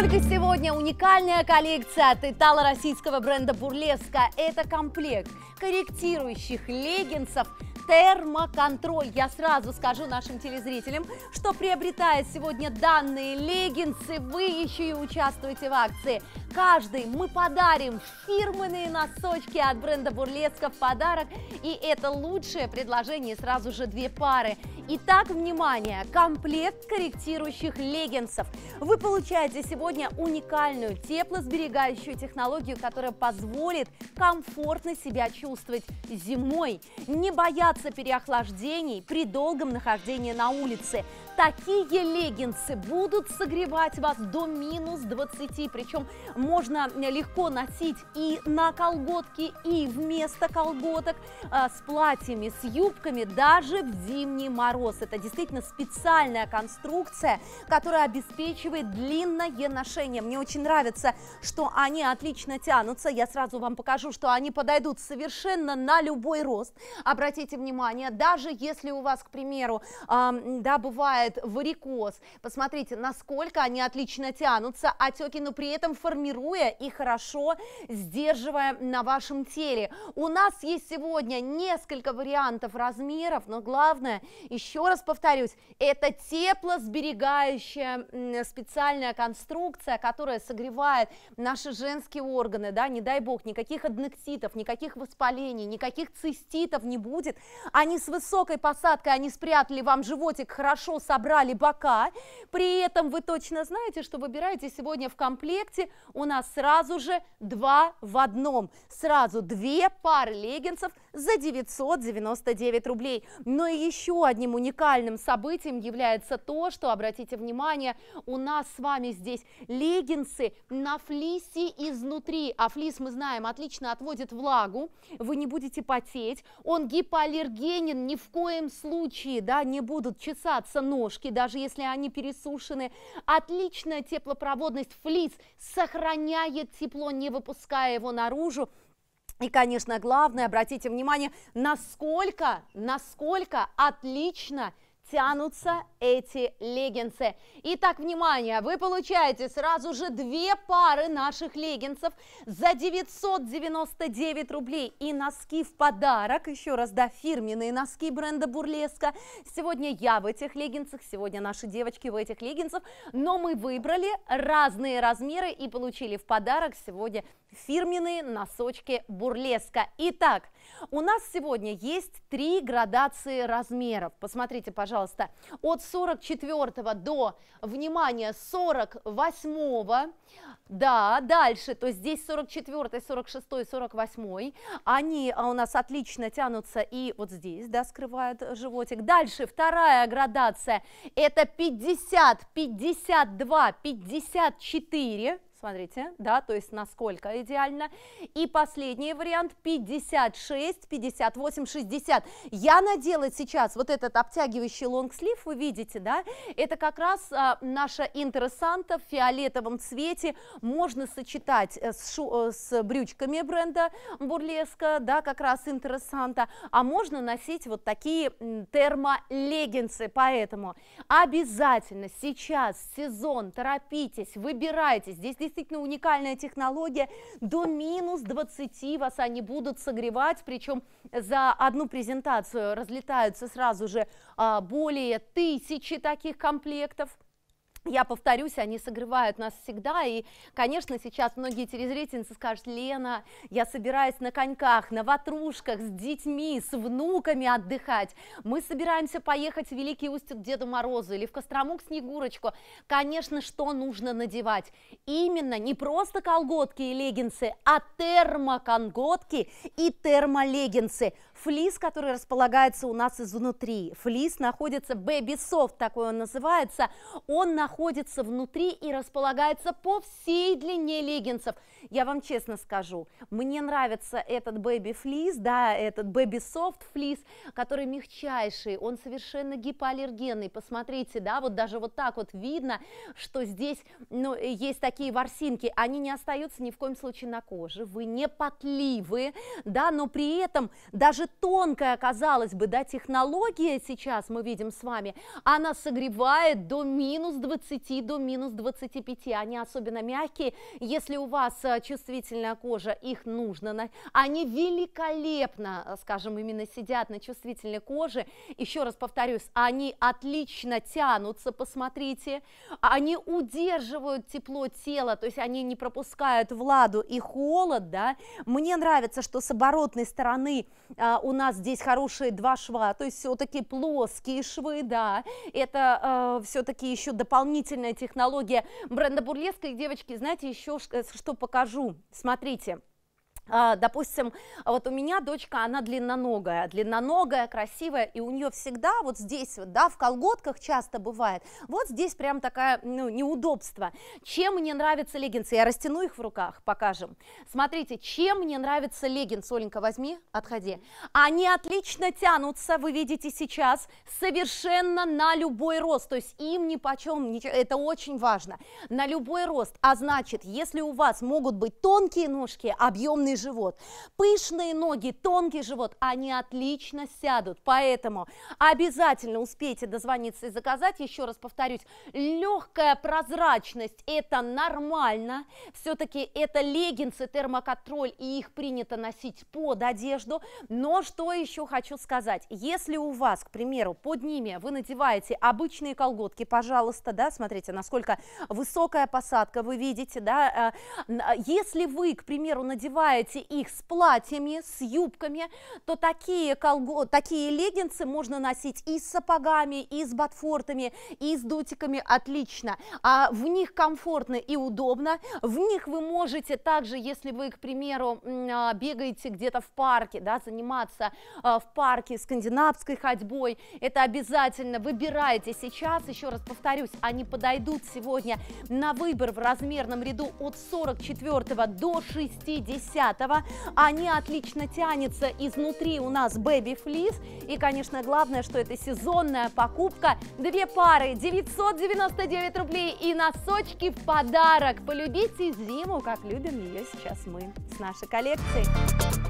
только сегодня уникальная коллекция от итало-российского бренда «Бурлеска». Это комплект корректирующих леггинсов термоконтроль. Я сразу скажу нашим телезрителям, что приобретая сегодня данные леггинсы, вы еще и участвуете в акции. Каждый мы подарим фирменные носочки от бренда Бурлеска в подарок. И это лучшее предложение, сразу же две пары. Итак, внимание, комплект корректирующих леггинсов. Вы получаете сегодня уникальную теплосберегающую технологию, которая позволит комфортно себя чувствовать зимой, не бояться переохлаждений при долгом нахождении на улице. Такие леггинсы будут согревать вас до минус 20, причем можно э, легко носить и на колготки, и вместо колготок, э, с платьями, с юбками, даже в зимний мороз. Это действительно специальная конструкция, которая обеспечивает длинное ношение. Мне очень нравится, что они отлично тянутся. Я сразу вам покажу, что они подойдут совершенно на любой рост. Обратите внимание, даже если у вас, к примеру, да, бывает варикоз, посмотрите, насколько они отлично тянутся, отеки, но при этом формируются формируя и хорошо сдерживая на вашем теле. У нас есть сегодня несколько вариантов размеров, но главное, еще раз повторюсь, это теплосберегающая специальная конструкция, которая согревает наши женские органы, да, не дай бог, никаких аднекситов, никаких воспалений, никаких циститов не будет. Они с высокой посадкой, они спрятали вам животик, хорошо собрали бока, при этом вы точно знаете, что выбираете сегодня в комплекте у нас сразу же два в одном. Сразу две пары леггинсов за 999 рублей. Но и еще одним уникальным событием является то, что, обратите внимание, у нас с вами здесь леггинсы на флисе изнутри. А флис, мы знаем, отлично отводит влагу, вы не будете потеть, он гипоаллергенен, ни в коем случае, да, не будут чесаться ножки, даже если они пересушены. Отличная теплопроводность флис сохраняется сохраняет тепло, не выпуская его наружу. И, конечно, главное, обратите внимание, насколько, насколько отлично – тянутся эти леггинсы. Итак, внимание, вы получаете сразу же две пары наших леггинсов за 999 рублей и носки в подарок. Еще раз, да, фирменные носки бренда Бурлеска. Сегодня я в этих леггинсах, сегодня наши девочки в этих леггинсах, но мы выбрали разные размеры и получили в подарок сегодня фирменные носочки бурлеска. Итак, у нас сегодня есть три градации размеров. Посмотрите, пожалуйста, от 44 до, внимание, 48. Да, дальше, то есть здесь 44, 46, 48. Они а, у нас отлично тянутся и вот здесь, да, скрывают животик. Дальше вторая градация, это 50, 52, 54. Смотрите, да, то есть насколько идеально. И последний вариант 56, 58, 60. Я надела сейчас вот этот обтягивающий лонгслив, вы видите, да, это как раз а, наша интересанта в фиолетовом цвете. Можно сочетать э, с, шу, э, с брючками бренда Бурлеска, да, как раз интересанта, а можно носить вот такие термолеггинсы, поэтому обязательно сейчас сезон, торопитесь, выбирайте, здесь действительно уникальная технология. До минус 20 вас они будут согревать, причем за одну презентацию разлетаются сразу же а, более тысячи таких комплектов я повторюсь, они согревают нас всегда, и, конечно, сейчас многие телезрительницы скажут, Лена, я собираюсь на коньках, на ватрушках, с детьми, с внуками отдыхать, мы собираемся поехать в Великий Устюг к Деду Морозу или в Кострому к Снегурочку, конечно, что нужно надевать? Именно не просто колготки и леггинсы, а термоколготки и термолеггинсы, флис, который располагается у нас изнутри. Флис находится, Baby Soft такой он называется, он находится внутри и располагается по всей длине леггинсов. Я вам честно скажу, мне нравится этот Baby флис, да, этот Baby Soft флис, который мягчайший, он совершенно гипоаллергенный, посмотрите, да, вот даже вот так вот видно, что здесь, ну, есть такие ворсинки, они не остаются ни в коем случае на коже, вы не потливы, да, но при этом даже тонкая, казалось бы, да, технология сейчас мы видим с вами, она согревает до минус 20, до минус 25, они особенно мягкие, если у вас э, чувствительная кожа, их нужно, они великолепно, э, скажем, именно сидят на чувствительной коже, еще раз повторюсь, они отлично тянутся, посмотрите, они удерживают тепло тела, то есть они не пропускают владу и холод, да, мне нравится, что с оборотной стороны э, у нас здесь хорошие два шва, то есть все-таки плоские швы, да, это э, все-таки еще дополнительная технология бренда бурлеска. И, девочки, знаете, еще э, что покажу, смотрите. А, допустим, а вот у меня дочка, она длинноногая, длинноногая, красивая, и у нее всегда вот здесь, да, в колготках часто бывает, вот здесь прям такая, ну, неудобство. Чем мне нравятся леггинсы? Я растяну их в руках, покажем. Смотрите, чем мне нравятся леггинс, Оленька, возьми, отходи. Они отлично тянутся, вы видите сейчас, совершенно на любой рост, то есть им ни почем, это очень важно, на любой рост. А значит, если у вас могут быть тонкие ножки, объемные живот. Пышные ноги, тонкий живот, они отлично сядут. Поэтому обязательно успейте дозвониться и заказать. Еще раз повторюсь, легкая прозрачность – это нормально. Все-таки это леггинсы, термоконтроль, и их принято носить под одежду. Но что еще хочу сказать. Если у вас, к примеру, под ними вы надеваете обычные колготки, пожалуйста, да, смотрите, насколько высокая посадка вы видите, да, э, э, если вы, к примеру, надеваете сочетаете их с платьями, с юбками, то такие, колго... такие леггинсы можно носить и с сапогами, и с ботфортами, и с дутиками отлично. А в них комфортно и удобно. В них вы можете также, если вы, к примеру, а, бегаете где-то в парке, да, заниматься а, в парке скандинавской ходьбой, это обязательно выбирайте сейчас, еще раз повторюсь, они подойдут сегодня на выбор в размерном ряду от 44 до 60 мятого. Они отлично тянется изнутри у нас Baby Fleece. И, конечно, главное, что это сезонная покупка. Две пары, 999 рублей и носочки в подарок. Полюбите зиму, как любим ее сейчас мы с нашей коллекцией.